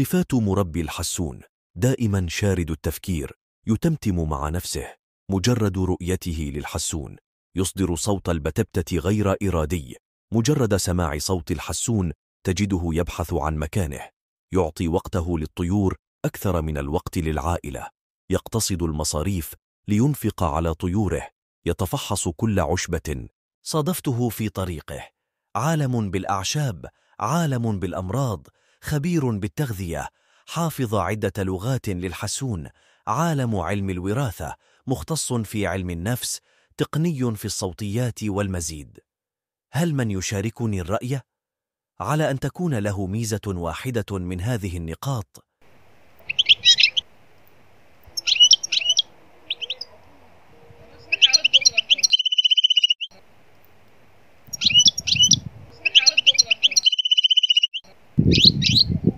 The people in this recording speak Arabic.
صفات مربي الحسون دائما شارد التفكير يتمتم مع نفسه مجرد رؤيته للحسون يصدر صوت البتبتة غير إرادي مجرد سماع صوت الحسون تجده يبحث عن مكانه يعطي وقته للطيور أكثر من الوقت للعائلة يقتصد المصاريف لينفق على طيوره يتفحص كل عشبة صادفته في طريقه عالم بالأعشاب عالم بالأمراض خبير بالتغذية حافظ عدة لغات للحسون عالم علم الوراثة مختص في علم النفس تقني في الصوتيات والمزيد هل من يشاركني الرأي؟ على أن تكون له ميزة واحدة من هذه النقاط Thank you.